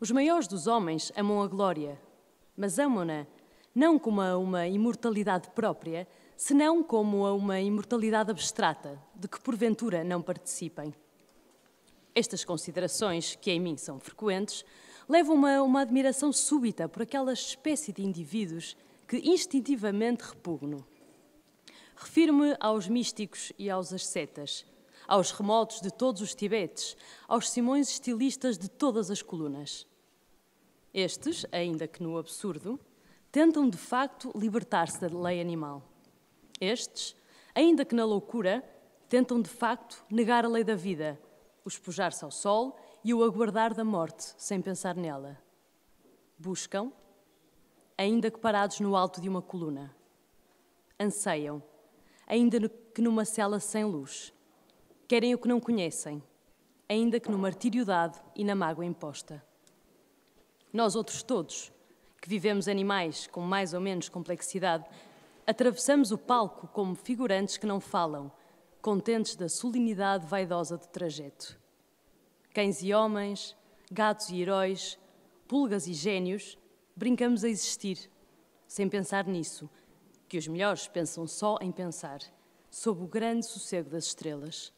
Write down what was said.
Os maiores dos homens amam a glória, mas amam-na não como a uma imortalidade própria, senão como a uma imortalidade abstrata, de que porventura não participem. Estas considerações, que em mim são frequentes, levam-me a uma admiração súbita por aquela espécie de indivíduos que instintivamente repugno. Refiro-me aos místicos e aos ascetas, aos remotos de todos os tibetes, aos simões estilistas de todas as colunas. Estes, ainda que no absurdo, tentam de facto libertar-se da lei animal. Estes, ainda que na loucura, tentam de facto negar a lei da vida, o espojar-se ao sol e o aguardar da morte sem pensar nela. Buscam, ainda que parados no alto de uma coluna. Anseiam, ainda que numa cela sem luz. Querem o que não conhecem, ainda que no martírio dado e na mágoa imposta. Nós outros todos, que vivemos animais com mais ou menos complexidade, atravessamos o palco como figurantes que não falam, contentes da solenidade vaidosa do trajeto. Cães e homens, gatos e heróis, pulgas e gênios, brincamos a existir, sem pensar nisso, que os melhores pensam só em pensar, sob o grande sossego das estrelas.